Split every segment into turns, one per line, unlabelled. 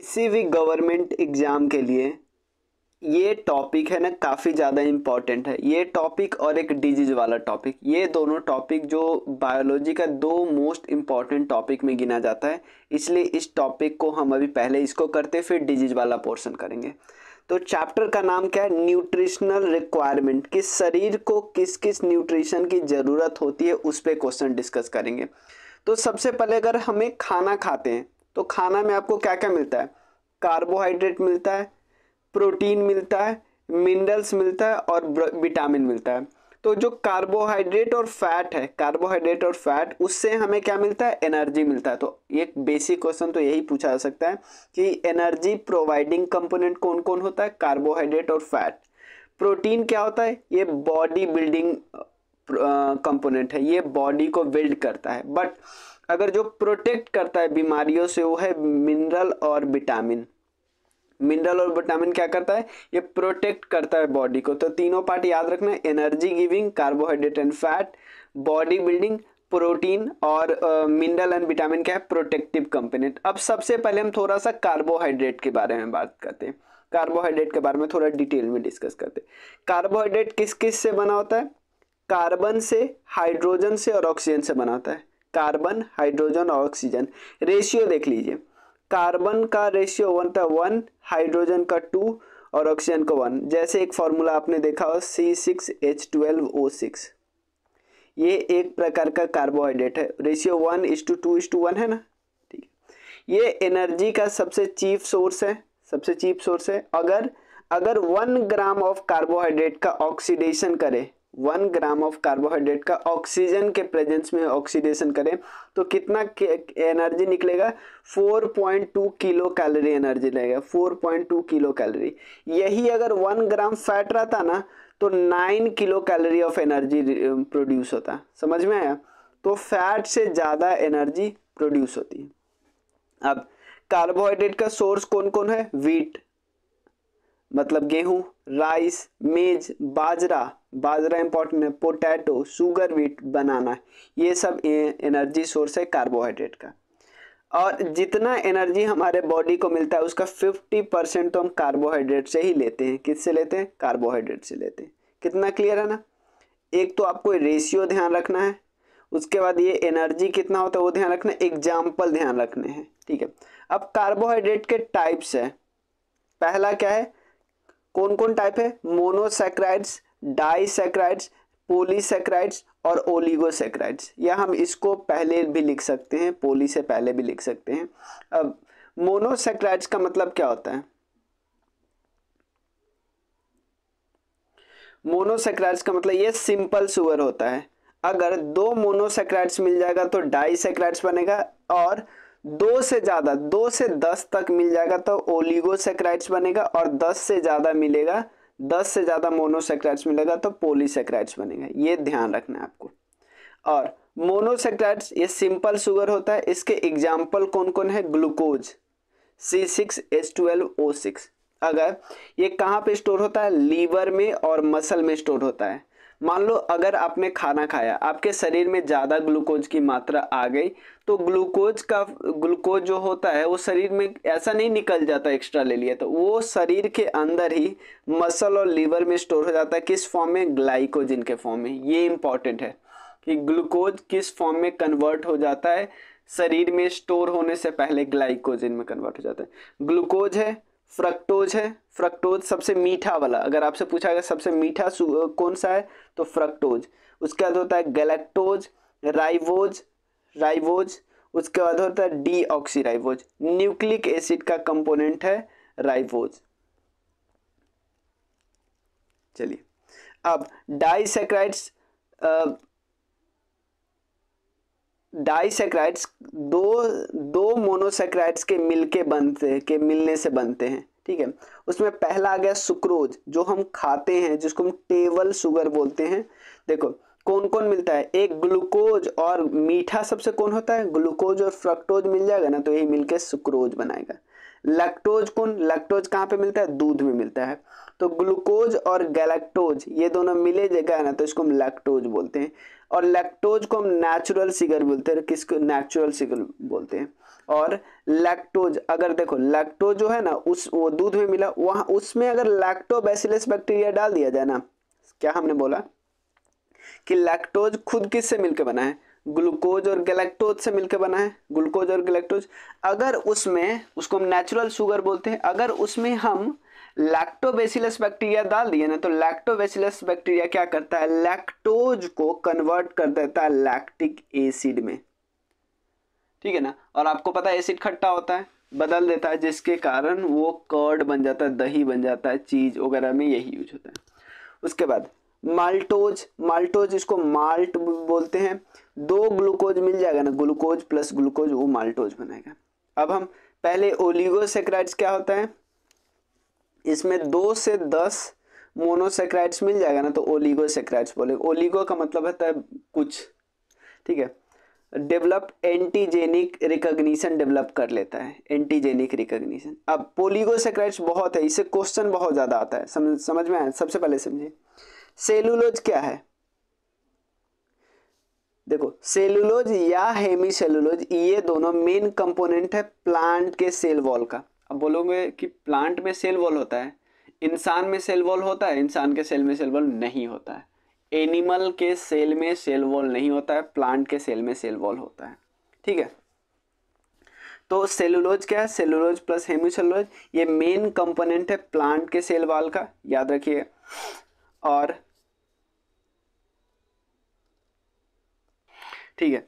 किसी भी government exam के लिए ये टॉपिक है ना काफ़ी ज़्यादा इम्पॉर्टेंट है ये टॉपिक और एक डिजीज वाला टॉपिक ये दोनों टॉपिक जो बायोलॉजी का दो मोस्ट इम्पॉर्टेंट टॉपिक में गिना जाता है इसलिए इस टॉपिक को हम अभी पहले इसको करते फिर डिजीज वाला पोर्शन करेंगे तो चैप्टर का नाम क्या है न्यूट्रिशनल रिक्वायरमेंट कि शरीर को किस किस न्यूट्रिशन की ज़रूरत होती है उस पर क्वेश्चन डिस्कस करेंगे तो सबसे पहले अगर हमें खाना खाते हैं तो खाना में आपको क्या क्या मिलता है कार्बोहाइड्रेट मिलता है प्रोटीन मिलता है मिनरल्स मिलता है और विटामिन मिलता है तो जो कार्बोहाइड्रेट और फैट है कार्बोहाइड्रेट और फैट उससे हमें क्या मिलता है एनर्जी मिलता है तो एक बेसिक क्वेश्चन तो यही पूछा जा सकता है कि एनर्जी प्रोवाइडिंग कंपोनेंट कौन कौन होता है कार्बोहाइड्रेट और फैट प्रोटीन क्या होता है ये बॉडी बिल्डिंग कंपोनेंट है ये बॉडी को बिल्ड करता है बट अगर जो प्रोटेक्ट करता है बीमारियों से वो है मिनरल और विटामिन मिनरल और विटामिन क्या करता है ये प्रोटेक्ट करता है बॉडी को तो तीनों पार्ट याद रखना energy giving carbohydrate and fat body building protein और मिनरल एंड विटामिन क्या है प्रोटेक्टिव कंपोनेंट अब सबसे पहले हम थोड़ा सा कार्बोहाइड्रेट के बारे में बात करते हैं कार्बोहाइड्रेट के बारे में थोड़ा डिटेल में डिस्कस करते हैं कार्बोहाइड्रेट किस किस से बना होता है कार्बन से हाइड्रोजन से और ऑक्सीजन से बना होता है कार्बन हाइड्रोजन और ऑक्सीजन रेशियो देख लीजिए कार्बन का रेशियो वन था वन हाइड्रोजन का टू और ऑक्सीजन का वन जैसे एक फॉर्मूला आपने देखा हो C six H twelve O six ये एक प्रकार का कार्बोहाइड्रेट है ratio one is to two is to one है ना ठीक है ये एनर्जी का सबसे चीप सोर्स है सबसे चीप सोर्स है अगर अगर वन ग्राम ऑफ कार्बोहाइड्रेट का ऑक्सीडेशन करें वन ग्राम ऑफ कार्बोहाइड्रेट का ऑक्सीजन के प्रेजेंस में ऑक्सीडेशन करें तो कितना एनर्जी निकलेगा 4.2 किलो कैलोरी एनर्जी लगेगा 4.2 किलो कैलोरी यही अगर वन ग्राम फैट रहता ना तो nine kilo calorie of energy produce होता समझ में आया तो फैट से ज़्यादा एनर्जी प्रोड्यूस होती है अब कार्बोहाइड्रेट का सोर्स कौन कौन है वीट मतलब गेहूँ राइस मेज बाजरा बाजरा इम्पोर्टेंट है पोटैटो शुगर वीट बनाना ये सब एनर्जी सोर्स है कार्बोहाइड्रेट का और जितना एनर्जी हमारे बॉडी को मिलता है उसका फिफ्टी परसेंट तो हम कार्बोहाइड्रेट से ही लेते हैं किससे लेते हैं कार्बोहाइड्रेट से लेते हैं कितना क्लियर है ना एक तो आपको रेशियो ध्यान रखना है उसके बाद ये एनर्जी कितना होता है वो ध्यान रखना एग्जाम्पल ध्यान रखने हैं ठीक है अब कार्बोहाइड्रेट के टाइप्स है पहला क्या है कौन कौन टाइप है मोनोसेक्राइड्स डाइसेक्राइड्स पोलीसेक्राइड्स और ओलिगोसेक्राइड्स या हम इसको पहले भी लिख सकते हैं पोली से पहले भी लिख सकते हैं अब मोनोसेक्राइड्स का मतलब क्या होता है मोनोसेक्राइड्स का मतलब ये सिंपल सुगर होता है अगर दो मोनोसेक्राइड्स मिल जाएगा तो डाइसेक्राइड्स बनेगा और दो से ज्यादा दो से दस तक मिल जाएगा तो ओलिगोसेक्राइड्स बनेगा और दस से ज्यादा मिलेगा दस से ज्यादा मोनोसेक्राइड्स मिलेगा तो पोलीसेक्राइड्स बनेगा ये ध्यान रखना है आपको और मोनोसेक्राइड्स ये सिंपल शुगर होता है इसके एग्जाम्पल कौन कौन है glucose C six S O six अगर ये कहाँ पे स्टोर होता है लीवर में और मसल में स्टोर होता है मान लो अगर आपने खाना खाया आपके शरीर में ज़्यादा ग्लूकोज की मात्रा आ गई तो ग्लूकोज का ग्लूकोज जो होता है वो शरीर में ऐसा नहीं निकल जाता एक्स्ट्रा ले लिया तो वो शरीर के अंदर ही मसल और लीवर में स्टोर हो जाता है किस फॉर्म में ग्लाइकोजिन के फॉर्म में ये इंपॉर्टेंट है कि ग्लूकोज किस फॉर्म में कन्वर्ट हो जाता है शरीर में स्टोर होने से पहले ग्लाइकोजिन में कन्वर्ट हो जाता है ग्लूकोज है फ्रक्टोज है फ्रक्टोज सबसे मीठा वाला अगर आपसे पूछा गया सबसे मीठा कौन सा है तो फ्रक्टोज उसके बाद होता है गैलेक्टोज राइवोज राइवोज उसके बाद होता है डी ऑक्सीराइवोज न्यूक्लिक एसिड का कंपोनेंट है राइबोज चलिए अब डाइसेक्राइड्स डाइसेक्राइड्स दो दो मोनोसेक्राइड्स के मिलके बनते के मिलने से बनते हैं ठीक है उसमें पहला आ गया सुक्रोज जो हम खाते हैं जिसको हम टेबल शुगर बोलते हैं देखो कौन कौन मिलता है एक ग्लूकोज और मीठा सबसे कौन होता है ग्लूकोज और फ्रक्टोज मिल जाएगा ना तो यही मिलकर सुक्रोज बनाएगा लैक्टोज कौन लैक्टोज कहाँ पे मिलता है दूध में मिलता है तो ग्लूकोज और गैलेक्टोज ये दोनों मिले जगह ना तो इसको हम लैक्टोज बोलते हैं और लैक्टोज को हम नेचुरल सिगर बोलते हैं किसको नेचुरल सिगर बोलते हैं और लैक्टोज अगर देखो लैक्टोज जो है ना उस वो दूध में मिला वहाँ उसमें अगर लैक्टोबैसिलस बैक्टीरिया डाल दिया जाए ना क्या हमने बोला कि लैक्टोज खुद किससे मिलकर बना है ग्लूकोज और गैलेक्टोज से मिलकर बना है ग्लूकोज और गैलेक्टोज अगर उसमें उसको हम नेचुरल शुगर बोलते हैं अगर उसमें हम लैक्टोबेसिलस बैक्टीरिया डाल दिए ना तो लैक्टोबेसिलस बैक्टीरिया क्या करता है लैक्टोज को कन्वर्ट कर देता है लैक्टिक एसिड में ठीक है ना और आपको पता है एसिड खट्टा होता है बदल देता है जिसके कारण वो कर्ड बन जाता है दही बन जाता है चीज़ वगैरह में यही यूज होता है उसके बाद माल्टोज माल्टोज इसको माल्ट बोलते हैं दो ग्लूकोज मिल जाएगा ना ग्लूकोज प्लस ग्लूकोज वो माल्टोज बनेगा अब हम पहले ओलिगोसेक्राइड्स क्या होता है इसमें दो से दस मोनोसेक्राइड्स मिल जाएगा ना तो ओलिगोसेक्राइड्स बोले ओलिगो का मतलब होता है कुछ ठीक है डेवलप एंटीजेनिक रिकग्निशन डेवलप कर लेता है एंटीजेनिक रिकग्निशन अब पोलिगोसेक्राइड्स बहुत है इससे क्वेश्चन बहुत ज़्यादा आता है समझ समझ में आए सबसे पहले समझिए सेलुलोज क्या है देखो सेलुलोज या हेमी सेलुलोज ये दोनों मेन कंपोनेंट है प्लांट के सेल वॉल का अब बोलोगे कि प्लांट में सेल वॉल होता है इंसान में सेल वॉल होता है इंसान के सेल में सेल वॉल नहीं होता है एनिमल के सेल में सेल वॉल नहीं होता है प्लांट के सेल में सेल वॉल होता है ठीक है तो सेलुलोज क्या है सेलुलोज प्लस सेलुलोज ये मेन कंपोनेंट है प्लांट के सेल वॉल का याद रखिए और ठीक है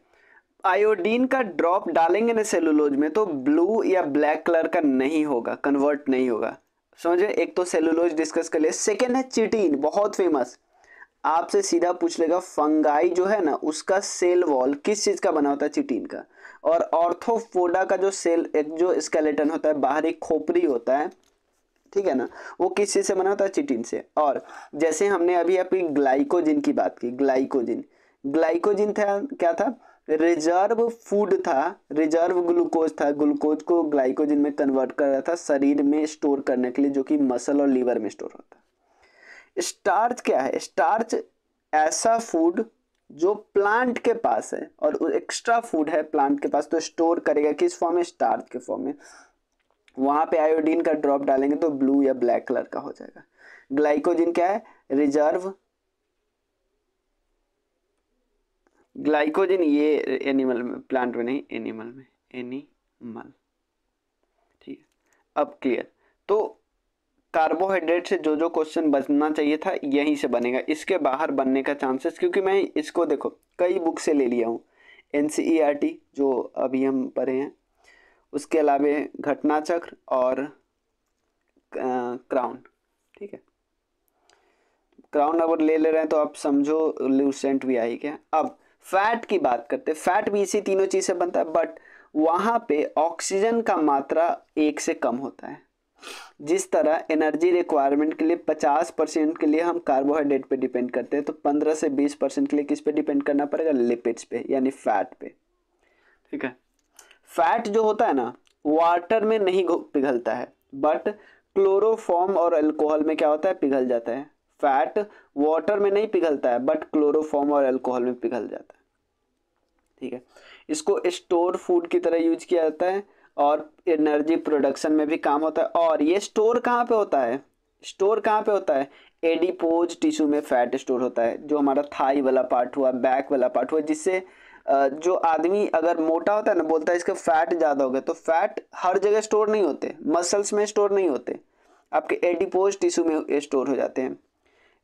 आयोडीन का ड्रॉप डालेंगे ना सेलुलोज में तो ब्लू या ब्लैक कलर का नहीं होगा कन्वर्ट नहीं होगा समझे एक तो सेलुलोज डिस्कस कर लिए सेकेंड है चिटीन बहुत फेमस आपसे सीधा पूछ लेगा फंगाई जो है ना उसका सेल वॉल किस चीज़ का बना होता है चिटीन का और ऑर्थोफोडा का जो सेल एक जो स्केलेटन होता है बाहरी खोपड़ी होता है ठीक है ना वो किस चीज़ से बना होता है चिटीन से और जैसे हमने अभी अपनी ग्लाइकोजिन की बात की ग्लाइकोजिन ग्लाइकोजिन था क्या था रिजर्व फूड था रिजर्व ग्लूकोज था ग्लूकोज को ग्लाइकोजिन में कन्वर्ट कर रहा था शरीर में स्टोर करने के लिए जो कि मसल और लीवर में स्टोर होता है स्टार्च क्या है स्टार्च ऐसा फूड जो प्लांट के पास है और एक्स्ट्रा फूड है प्लांट के पास तो स्टोर करेगा किस फॉर्म में स्टार्च के फॉर्म में वहां पे आयोडीन का ड्रॉप डालेंगे तो ब्लू या ब्लैक कलर का हो जाएगा ग्लाइकोजिन क्या है रिजर्व ग्लाइकोजन ये एनिमल में प्लांट में नहीं एनिमल में एनिमल ठीक है अब क्लियर तो कार्बोहाइड्रेट से जो जो क्वेश्चन बनना चाहिए था यहीं से बनेगा इसके बाहर बनने का चांसेस क्योंकि मैं इसको देखो कई बुक से ले लिया हूँ एन e जो अभी हम पढ़े हैं उसके अलावे घटना चक्र और क्राउन ठीक है क्राउन अगर ले ले रहे हैं तो आप समझो लूसेंट भी आई क्या अब फैट की बात करते हैं फैट भी इसी तीनों चीज़ से बनता है बट वहाँ पे ऑक्सीजन का मात्रा एक से कम होता है जिस तरह एनर्जी रिक्वायरमेंट के लिए 50 परसेंट के लिए हम कार्बोहाइड्रेट पे डिपेंड करते हैं तो 15 से 20 परसेंट के लिए किस पे डिपेंड करना पड़ेगा लिपिड्स पे यानी फैट पे ठीक है फैट जो होता है ना वाटर में नहीं पिघलता है बट क्लोरोफॉर्म और अल्कोहल में क्या होता है पिघल जाता है फैट वाटर में नहीं पिघलता है बट क्लोरोफॉर्म और अल्कोहल में पिघल जाता है ठीक है इसको स्टोर फूड की तरह यूज किया जाता है और एनर्जी प्रोडक्शन में भी काम होता है और ये स्टोर कहाँ पे होता है स्टोर कहाँ पे होता है एडिपोज टिश्यू में फैट स्टोर होता है जो हमारा थाई वाला पार्ट हुआ बैक वाला पार्ट हुआ जिससे जो आदमी अगर मोटा होता है ना बोलता है इसके फैट ज़्यादा हो गया तो फैट हर जगह स्टोर नहीं होते मसल्स में स्टोर नहीं होते आपके एडिपोज टिश्यू में स्टोर हो जाते हैं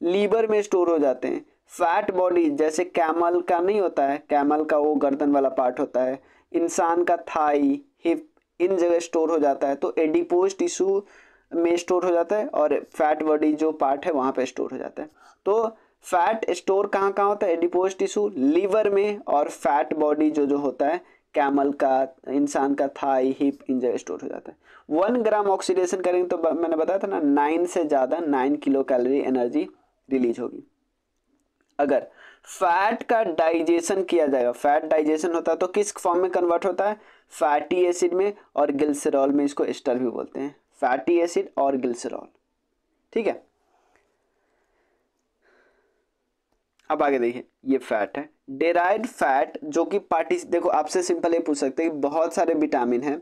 लीवर में स्टोर हो जाते हैं फैट बॉडी जैसे कैमल का नहीं होता है कैमल का वो गर्दन वाला पार्ट होता है इंसान का थाई हिप इन जगह स्टोर हो जाता है तो एडिपोज टिश्यू में स्टोर हो जाता है और फैट बॉडी जो पार्ट है वहाँ पे स्टोर हो जाता है तो फैट स्टोर कहाँ कहाँ होता है एडिपोज टिश्यू लीवर में और फैट बॉडी जो जो होता है कैमल का इंसान का थाई हिप इन जगह स्टोर हो जाता है वन ग्राम ऑक्सीडेशन करेंगे तो मैंने बताया था ना नाइन से ज़्यादा nine kilo calorie energy release होगी अगर फैट का डाइजेशन किया जाएगा फैट डाइजेशन होता है तो किस फॉर्म में कन्वर्ट होता है फैटी एसिड में और गिल्सरॉल में इसको एस्टर भी बोलते हैं फैटी एसिड और गिल्सरॉल ठीक है अब आगे देखिए ये फैट है डेराइड फैट जो कि पार्टी देखो आपसे सिंपल ये पूछ सकते हैं बहुत सारे विटामिन हैं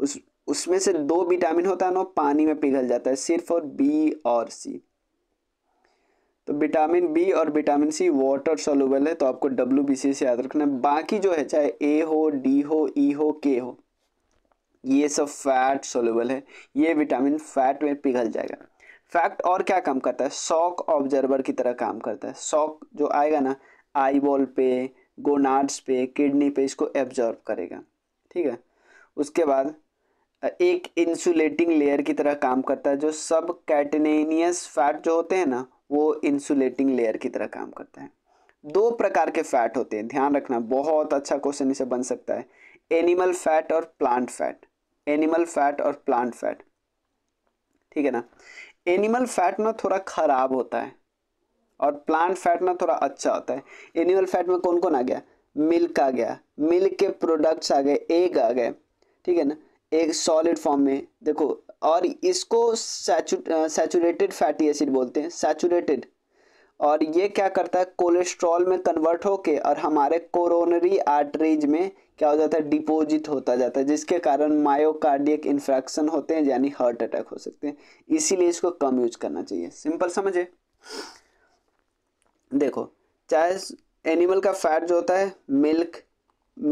उस उसमें से दो विटामिन होता है ना पानी में पिघल जाता है सिर्फ और बी और सी तो विटामिन बी और विटामिन सी वाटर सोलूबल है तो आपको डब्ल्यू बी सी से याद रखना है बाकी जो है चाहे ए हो डी हो ई e हो के हो ये सब फैट सोलूबल है ये विटामिन फैट में पिघल जाएगा फैक्ट और क्या काम करता है शॉक ऑब्जर्वर की तरह काम करता है शॉक जो आएगा ना आई बॉल पे गोनाड्स पे किडनी पे इसको एब्जॉर्ब करेगा ठीक है उसके बाद एक इंसुलेटिंग लेयर की तरह काम करता है जो सब कैटनेनियस फैट जो होते हैं ना वो इंसुलेटिंग लेयर की तरह काम करता है दो प्रकार के फैट होते हैं ध्यान रखना बहुत अच्छा क्वेश्चन इसे बन सकता है एनिमल फैट और प्लांट फैट एनिमल फैट और प्लांट फैट ठीक है ना एनिमल फैट ना थोड़ा ख़राब होता है और प्लांट फैट ना थोड़ा अच्छा होता है एनिमल फैट में कौन कौन आ गया मिल्क आ गया मिल्क के प्रोडक्ट्स आ गए एग आ गए ठीक है ना एक सॉलिड फॉर्म में देखो और इसको सैचुरेटेड फैटी एसिड बोलते हैं सैचुरेटेड और ये क्या करता है कोलेस्ट्रॉल में कन्वर्ट होके और हमारे कोरोनरी आर्टरीज में क्या हो जाता है डिपोजिट होता जाता है जिसके कारण मायोकार्डियक इन्फ्रैक्शन होते हैं यानी हार्ट अटैक हो सकते हैं इसीलिए इसको कम यूज करना चाहिए सिंपल समझे देखो चाहे एनिमल का फैट जो होता है मिल्क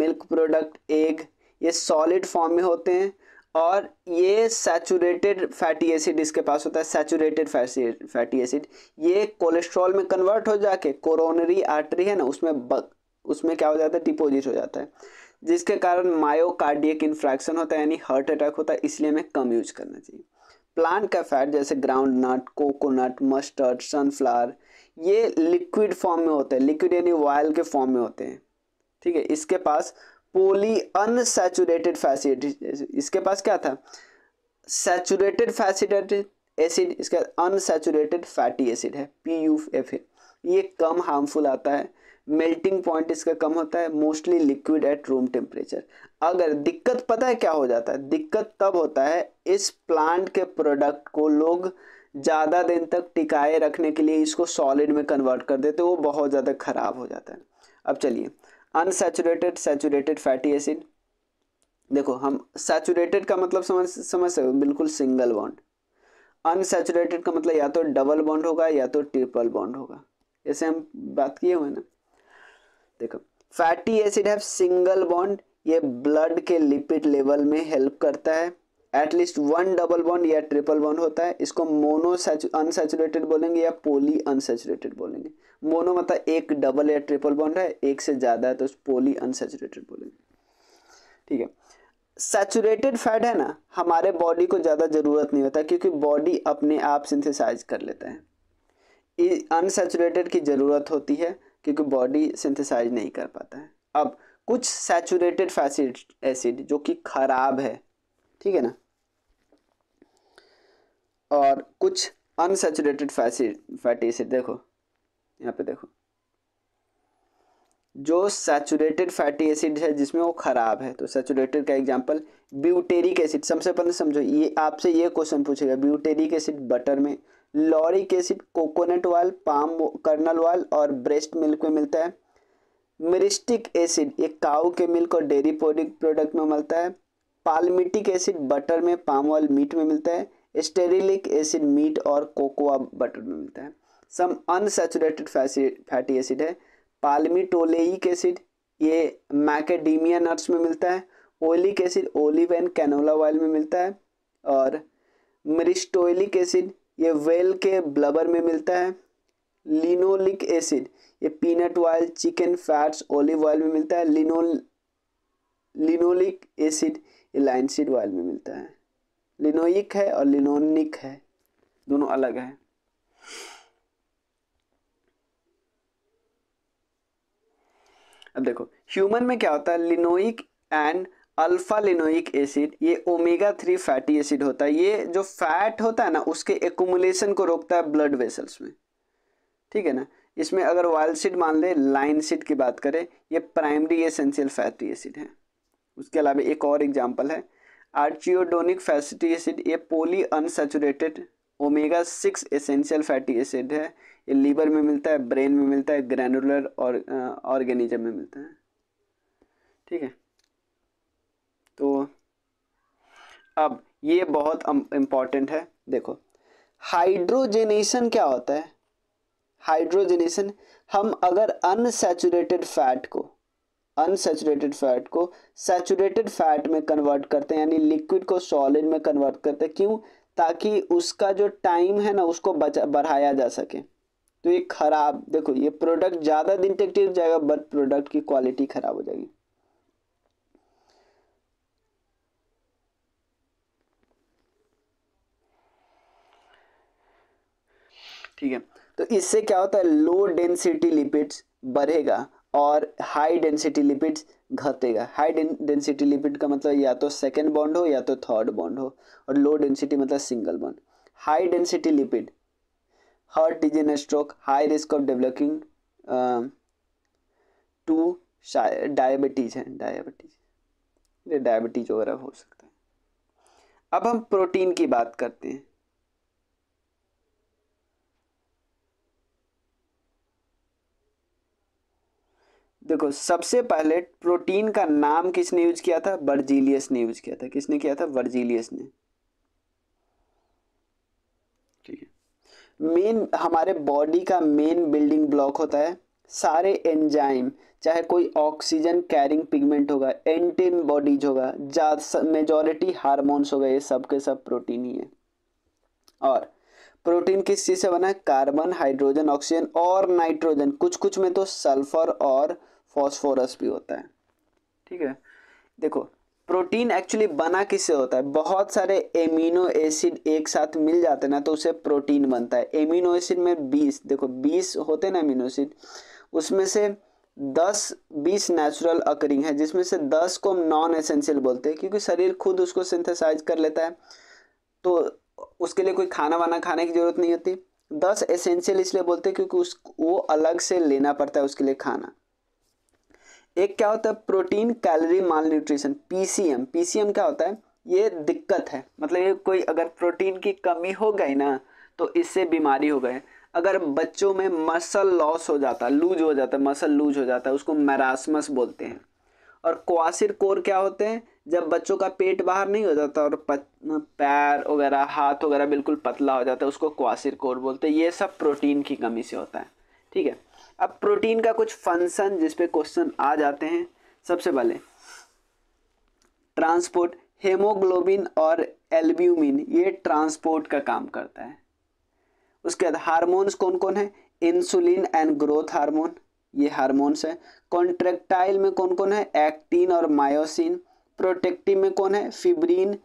मिल्क प्रोडक्ट एग ये सॉलिड फॉर्म में होते हैं और ये सैचुरेटेड फैटी एसिड इसके पास होता है सैचुरेटेड फैटी एसिड ये कोलेस्ट्रॉल में कन्वर्ट हो जाके कोरोनरी आर्टरी है ना उसमें बग, उसमें क्या हो जाता है डिपोजिट हो जाता है जिसके कारण मायोकार्डियक इन्फ्रैक्शन होता है यानी हार्ट अटैक होता है इसलिए हमें कम यूज करना चाहिए प्लांट का फैट जैसे groundnut coconut mustard sunflower ये लिक्विड फॉर्म में होते हैं लिक्विड यानी ऑयल के फॉर्म में होते हैं ठीक है इसके पास पोली अनसेचुरेटेड फैसी इसके पास क्या था सेचुरेटेड फैसिड एसिड इसके अनसेचुरेटेड फैटी एसिड है पी यू एफ ए ये कम हार्मफुल आता है मेल्टिंग पॉइंट इसका कम होता है mostly liquid at room temperature अगर दिक्कत पता है क्या हो जाता है दिक्कत तब होता है इस प्लांट के प्रोडक्ट को लोग ज़्यादा दिन तक टिकाए रखने के लिए इसको सॉलिड में कन्वर्ट कर देते वो बहुत ज़्यादा खराब हो जाता है अब चलिए अनसेचुरेटेड सेचुरेटेड फैटी एसिड देखो हम सैचुरेटेड का मतलब समझ समझ सकते बिल्कुल सिंगल बॉन्ड अनसेचुरेटेड का मतलब या तो डबल बॉन्ड होगा या तो ट्रिपल बॉन्ड होगा ऐसे हम बात किए हुए ना देखो फैटी एसिड है सिंगल बॉन्ड ये ब्लड के लिपिड लेवल में हेल्प करता है एटलीस्ट वन डबल बॉन्ड या ट्रिपल बॉन्ड होता है इसको मोनो अनसेचुरेटेड बोलेंगे या पोली अनसेचुरेटेड बोलेंगे मोनो मतलब एक डबल या ट्रिपल बॉन्ड है एक से ज़्यादा है तो पोली अनसेचुरेटेड बोलेंगे ठीक है सेचुरेटेड फैट है ना हमारे बॉडी को ज़्यादा ज़रूरत नहीं होता क्योंकि बॉडी अपने आप सिंथेसाइज कर लेता है अनसेचुरेटेड की ज़रूरत होती है क्योंकि बॉडी सिंथेसाइज नहीं कर पाता है अब कुछ सेचुरेटेड फैसिड एसिड जो कि खराब है ठीक है ना और कुछ अनसेचुरेटेड फैसी फैटी एसिड देखो यहाँ पे देखो जो सैचुरेटेड फैटी एसिड है जिसमें वो ख़राब है तो सैचुरेटेड का एग्जांपल ब्यूटेरिक एसिड सबसे पहले समझो ये आपसे ये क्वेश्चन पूछेगा ब्यूटेरिक एसिड बटर में lauric acid coconut oil palm kernel oil और ब्रेस्ट मिल्क में मिलता है मिरिस्टिक एसिड ये काऊ के मिल्क और डेयरी प्रोडक्ट में मिलता है पालमिटिक एसिड बटर में पाम ऑयल मीट में मिलता है स्टेरिलिक एसिड मीट और कोकोआ बटर में मिलता है सम अनसेचुरेटेड फैटी एसिड है पालमिटोलेइक एसिड ये मैकेडीमिया नट्स में मिलता है oleic acid olive and canola oil में मिलता है और मरिस्टोलिक एसिड ये वेल के ब्लबर में मिलता है लिनोलिक एसिड ये peanut oil chicken fats olive oil में मिलता है लिनोल लिनोलिक एसिड ये लाइनसिड ऑयल में मिलता है लिनोइक है और लिनोनिक है दोनों अलग है अब देखो ह्यूमन में क्या होता है linoleic and alpha linoleic acid ये ओमेगा थ्री फैटी एसिड होता है ये जो फैट होता है ना उसके एकुमुलेशन को रोकता है ब्लड वेसल्स में ठीक है ना इसमें अगर सीड मान ले लाइन सीड की बात करें ये प्राइमरी एसेंशियल फैटी एसिड है उसके अलावा एक और एग्जाम्पल है आर्चियोडोनिक फैसिटी एसिड ये poly unsaturated omega six essential fatty acid है ये लीवर में मिलता है ब्रेन में मिलता है ग्रैनुलर और ऑर्गेनिजम में मिलता है ठीक है तो अब ये बहुत इम्पॉर्टेंट है देखो हाइड्रोजेनेशन क्या होता है हाइड्रोजेनेशन हम अगर अनसेचुरेटेड फैट को अनसेचुरेटेड फैट को सेचुरेटेड फैट में कन्वर्ट करते हैं यानी लिक्विड को सॉलिड में कन्वर्ट करते हैं क्यों ताकि उसका जो टाइम है ना उसको बढ़ाया जा सके तो ये खराब देखो ये प्रोडक्ट ज़्यादा दिन तक टिक जाएगा बट प्रोडक्ट की क्वालिटी खराब हो जाएगी ठीक है तो इससे क्या होता है लो डेंसिटी लिपिड्स बढ़ेगा और हाई डेंसिटी लिपिड्स घटेगा हाई डेंसिटी लिपिड का मतलब या तो सेकेंड बॉन्ड हो या तो थर्ड बॉन्ड हो और लो डेंसिटी मतलब single bond high density lipid heart disease stroke high risk of developing to diabetes है डायबिटीज डायबिटीज वगैरह हो सकता है अब हम प्रोटीन की बात करते हैं देखो सबसे पहले प्रोटीन का नाम किसने यूज किया था वर्जीलियस ने यूज किया था किसने किया था वर्जीलियस ने ठीक है मेन हमारे बॉडी का मेन बिल्डिंग ब्लॉक होता है सारे एंजाइम चाहे कोई ऑक्सीजन कैरिंग पिगमेंट होगा एंटीन बॉडीज होगा मेजॉरिटी हार्मोन्स होगा ये सब के सब प्रोटीन ही है और प्रोटीन किस चीज़ से बना है कार्बन हाइड्रोजन ऑक्सीजन और नाइट्रोजन कुछ कुछ में तो सल्फर और फॉस्फोरस भी होता है ठीक है देखो प्रोटीन एक्चुअली बना किससे होता है बहुत सारे एमिनो एसिड एक साथ मिल जाते हैं ना तो उसे प्रोटीन बनता है एमिनो एसिड में 20 देखो 20 होते हैं ना एमिनो एसिड उसमें से 10 20 नेचुरल अकरिंग है जिसमें से 10 को हम नॉन एसेंशियल बोलते हैं क्योंकि शरीर खुद उसको सिंथेसाइज कर लेता है तो उसके लिए कोई खाना वाना खाने की ज़रूरत नहीं होती दस एसेंशियल इसलिए बोलते हैं क्योंकि उस वो अलग से लेना पड़ता है उसके लिए खाना एक क्या होता है protein calorie malnutrition PCM PCM क्या होता है ये दिक्कत है मतलब ये कोई अगर प्रोटीन की कमी हो गई ना तो इससे बीमारी हो गए अगर बच्चों में मसल लॉस हो जाता है लूज हो जाता है मसल लूज हो जाता है उसको मैरासमस बोलते हैं और क्वासिर कोर क्या होते हैं जब बच्चों का पेट बाहर नहीं हो जाता और पत, पैर वगैरह हाथ वगैरह बिल्कुल पतला हो जाता है उसको क्वासिर कोर बोलते हैं ये सब प्रोटीन की कमी से होता है ठीक है अब प्रोटीन का कुछ फंक्शन जिसपे क्वेश्चन आ जाते हैं सबसे पहले ट्रांसपोर्ट हेमोग्लोबिन और एल्ब्यूमिन ये ट्रांसपोर्ट का काम करता है उसके बाद हार्मोन्स कौन कौन है इंसुलिन एंड ग्रोथ हार्मोन ये हार्मोन्स है कॉन्ट्रेक्टाइल में कौन कौन है एक्टिन और मायोसिन प्रोटेक्टिव में कौन है फिब्रीन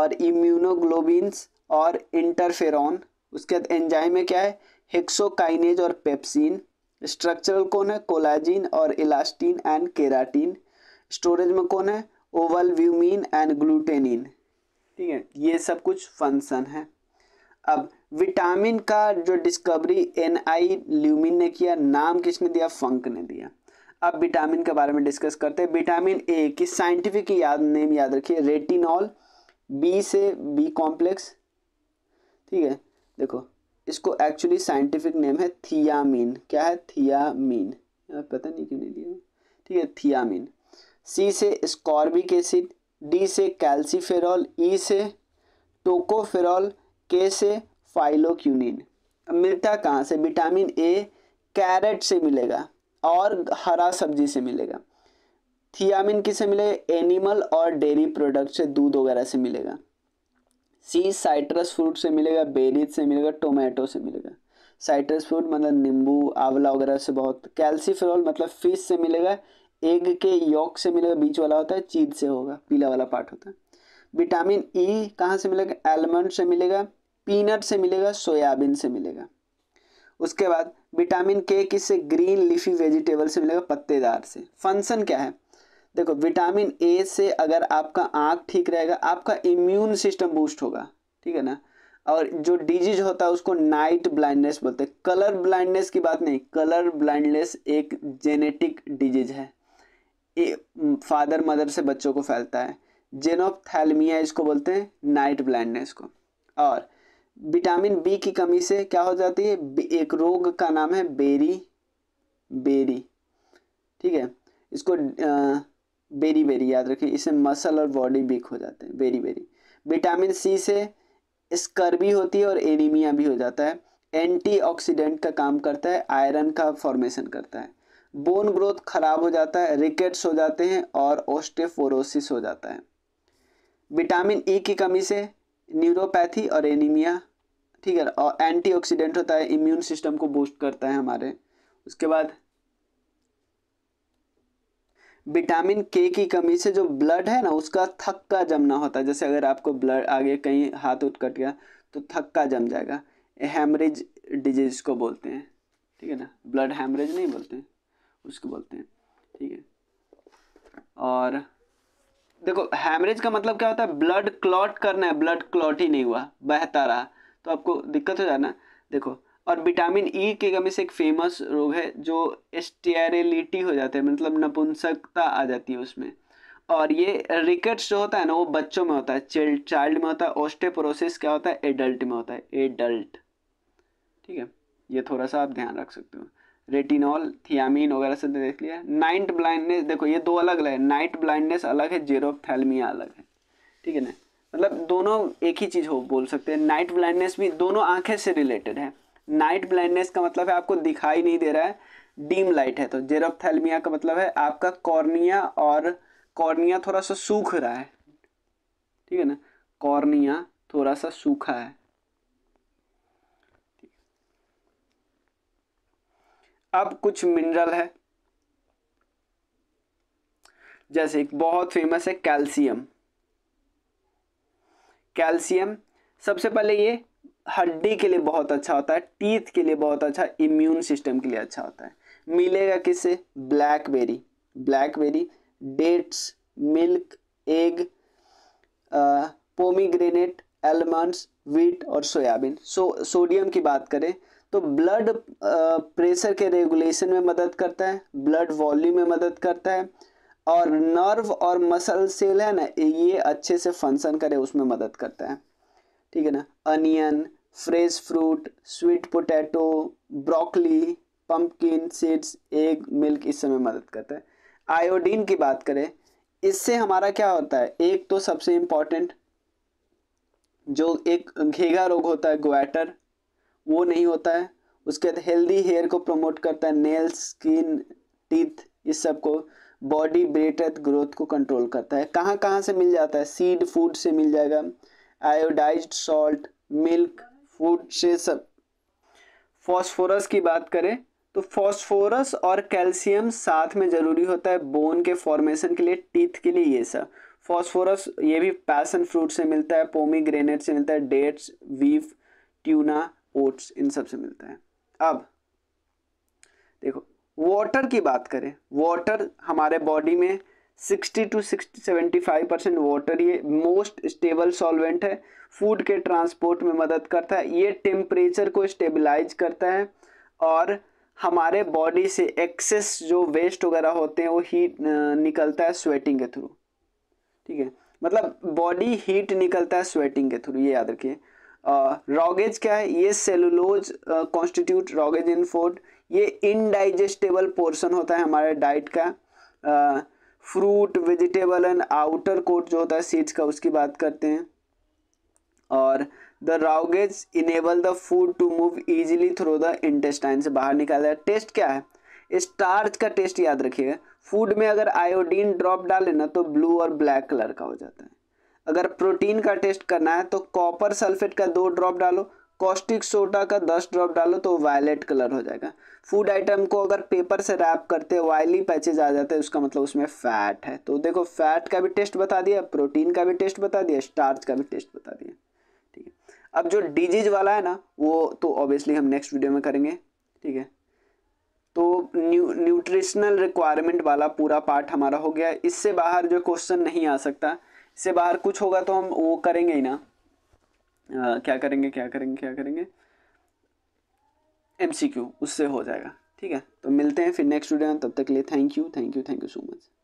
और इम्यूनोग्लोबिन्स और इंटरफेरॉन उसके बाद एंजाइम में क्या है हेक्सोकाइनेज और पेप्सिन स्ट्रक्चरल कौन है कोलाजिन और इलास्टीन एंड केराटीन स्टोरेज में कौन है ओवल व्यूमिन एंड ग्लूटेनिन ठीक है ये सब कुछ फंक्शन है अब विटामिन का जो डिस्कवरी एन आई ल्यूमिन ने किया नाम किसने दिया फंक ने दिया अब विटामिन के बारे में डिस्कस करते हैं विटामिन ए की साइंटिफिक याद नेम याद रखिए रेटिनॉल बी से बी कॉम्प्लेक्स ठीक है देखो इसको एक्चुअली साइंटिफिक नेम है थियामीन क्या है थियामीन यार पता नहीं क्यों नहीं दिया ठीक है थियामीन सी से स्कॉर्बिक एसिड डी से कैल्सीफेरॉल ई e से टोकोफेरॉल के से फाइलोक्यूनिन मिलता कहाँ से विटामिन ए कैरेट से मिलेगा और हरा सब्जी से मिलेगा थियामिन किसे मिलेगा एनिमल और डेयरी प्रोडक्ट से दूध वगैरह से मिलेगा सी साइट्रस फ्रूट से मिलेगा बेरीज से मिलेगा टोमेटो से मिलेगा साइट्रस फ्रूट मतलब नींबू आंवला वगैरह से बहुत कैल्सीफेरॉल मतलब फिश से मिलेगा एग के योक से मिलेगा बीच वाला होता है चीज से होगा पीला वाला पार्ट होता है विटामिन ई e, कहाँ से मिलेगा एलमंड से मिलेगा पीनट से मिलेगा सोयाबीन से मिलेगा उसके बाद विटामिन के किससे ग्रीन लिफी वेजिटेबल से मिलेगा पत्तेदार से फंक्शन क्या है देखो विटामिन ए से अगर आपका आँख ठीक रहेगा आपका इम्यून सिस्टम बूस्ट होगा ठीक है ना और जो डिजीज होता है उसको नाइट ब्लाइंडनेस बोलते हैं कलर ब्लाइंडनेस की बात नहीं कलर ब्लाइंडनेस एक जेनेटिक डिजीज है ये फादर मदर से बच्चों को फैलता है जेनोपथैलमिया इसको बोलते हैं नाइट ब्लाइंडनेस को और विटामिन बी की कमी से क्या हो जाती है एक रोग का नाम है बेरी बेरी ठीक है इसको आ, बेरी बेरी याद रखें इससे मसल और बॉडी वीक हो जाते हैं बेरी बेरी विटामिन सी से स्कर भी होती है और एनीमिया भी हो जाता है एंटीऑक्सीडेंट का काम करता है आयरन का फॉर्मेशन करता है बोन ग्रोथ खराब हो जाता है रिकेट्स हो जाते हैं और ओस्टेफोरोसिस हो जाता है विटामिन ई e की कमी से न्यूरोपैथी और एनीमिया ठीक है और एंटीऑक्सीडेंट होता है इम्यून सिस्टम को बूस्ट करता है हमारे उसके बाद विटामिन के की कमी से जो ब्लड है ना उसका थक्का जमना होता है जैसे अगर आपको ब्लड आगे कहीं हाथ उठ कट गया तो थक्का जम जाएगा हेमरेज डिजीज को बोलते हैं ठीक है ना ब्लड हेमरेज नहीं बोलते हैं उसको बोलते हैं ठीक है और देखो हेमरेज का मतलब क्या होता है ब्लड क्लॉट करना है ब्लड क्लॉट ही नहीं हुआ बहता रहा तो आपको दिक्कत हो जाए ना देखो और विटामिन ई e की कमी से एक फेमस रोग है जो स्टेरिलिटी हो जाती है मतलब नपुंसकता आ जाती है उसमें और ये रिकेट्स जो होता है ना वो बच्चों में होता है चिल्ड चाइल्ड में होता है ऑस्टेपोरोसिस क्या होता है एडल्ट में होता है एडल्ट ठीक है ये थोड़ा सा आप ध्यान रख सकते हो रेटिनॉल थियामीन वगैरह से देख लिया नाइट ब्लाइंडनेस देखो ये दो अलग अलग है नाइट ब्लाइंडनेस अलग है जेरो अलग है ठीक है ना मतलब दोनों एक ही चीज़ हो बोल सकते हैं नाइट ब्लाइंडनेस भी दोनों आँखें से रिलेटेड है नाइट ब्लाइंडनेस का मतलब है आपको दिखाई नहीं दे रहा है डीम लाइट है तो जेरोप्थेलमिया का मतलब है आपका कॉर्निया और कॉर्निया थोड़ा सा सूख रहा है ठीक है ना कॉर्निया थोड़ा सा सूखा है अब कुछ मिनरल है जैसे एक बहुत फेमस है कैल्शियम कैल्शियम सबसे पहले ये हड्डी के लिए बहुत अच्छा होता है टीथ के लिए बहुत अच्छा इम्यून सिस्टम के लिए अच्छा होता है मिलेगा किससे blackberry blackberry dates milk egg pomegranate almonds wheat और सोयाबीन सो सोडियम की बात करें तो ब्लड प्रेशर के रेगुलेशन में मदद करता है ब्लड वॉल्यूम में मदद करता है और नर्व और मसल सेल है ना ये अच्छे से फंक्शन करे उसमें मदद करता है ठीक है ना onion fresh fruit sweet potato broccoli pumpkin seeds egg milk इस समय मदद करता है आयोडीन की बात करें इससे हमारा क्या होता है एक तो सबसे इम्पॉर्टेंट जो एक घेगा रोग होता है ग्वेटर वो नहीं होता है उसके बाद हेल्दी हेयर को प्रमोट करता है नेल्स स्किन टीथ इस सब को बॉडी ब्रेथ ग्रोथ को कंट्रोल करता है कहाँ कहाँ से मिल जाता है सीड फूड से मिल जाएगा आयोडाइज्ड सॉल्ट मिल्क फूड से सब फॉस्फोरस की बात करें तो फॉस्फोरस और कैल्शियम साथ में ज़रूरी होता है बोन के फॉर्मेशन के लिए टीथ के लिए ये सब फॉस्फोरस ये भी पैसन फ्रूट से मिलता है पोमी ग्रेनेट से मिलता है डेट्स वीफ ट्यूना ओट्स इन सब से मिलता है अब देखो वाटर की बात करें वाटर हमारे बॉडी में sixty to seventy five percent water ये मोस्ट स्टेबल सॉल्वेंट है फूड के ट्रांसपोर्ट में मदद करता है ये टेम्परेचर को स्टेबलाइज करता है और हमारे बॉडी से एक्सेस जो वेस्ट वगैरह होते हैं वो हीट निकलता है स्वेटिंग के थ्रू ठीक है मतलब बॉडी हीट निकलता है स्वेटिंग के थ्रू ये याद रखिए रॉगेज क्या है ये cellulose constitute roughage in food ये इनडाइजेस्टेबल पोर्शन होता है हमारे डाइट का fruit vegetable and outer coat जो होता है सीड्स का उसकी बात करते हैं और the roughage enable the food to move easily through the intestine से बाहर निकाल जाए टेस्ट क्या है स्टार्च का टेस्ट याद रखिएगा फूड में अगर आयोडीन ड्रॉप डाले ना तो ब्लू और ब्लैक कलर का हो जाता है अगर प्रोटीन का टेस्ट करना है तो कॉपर सल्फेट का दो ड्रॉप डालो कॉस्टिक सोडा का दस ड्रॉप डालो तो वायलेट कलर हो जाएगा फूड आइटम को अगर पेपर से रैप करते वाइली पैचेज आ जाते हैं उसका मतलब उसमें फैट है तो देखो फैट का भी टेस्ट बता दिया प्रोटीन का भी टेस्ट बता दिया स्टार्च का भी टेस्ट बता दिया ठीक है अब जो डिजीज वाला है ना वो तो ऑब्वियसली हम नेक्स्ट वीडियो में करेंगे ठीक है तो न्यू न्यूट्रिशनल रिक्वायरमेंट वाला पूरा पार्ट हमारा हो गया इससे बाहर जो क्वेश्चन नहीं आ सकता इससे बाहर कुछ होगा तो हम वो करेंगे ही ना क्या करेंगे क्या करेंगे क्या करेंगे एम उससे हो जाएगा ठीक है तो मिलते हैं फिर नेक्स्ट वीडियो में तब तक के लिए thank you thank you thank you so much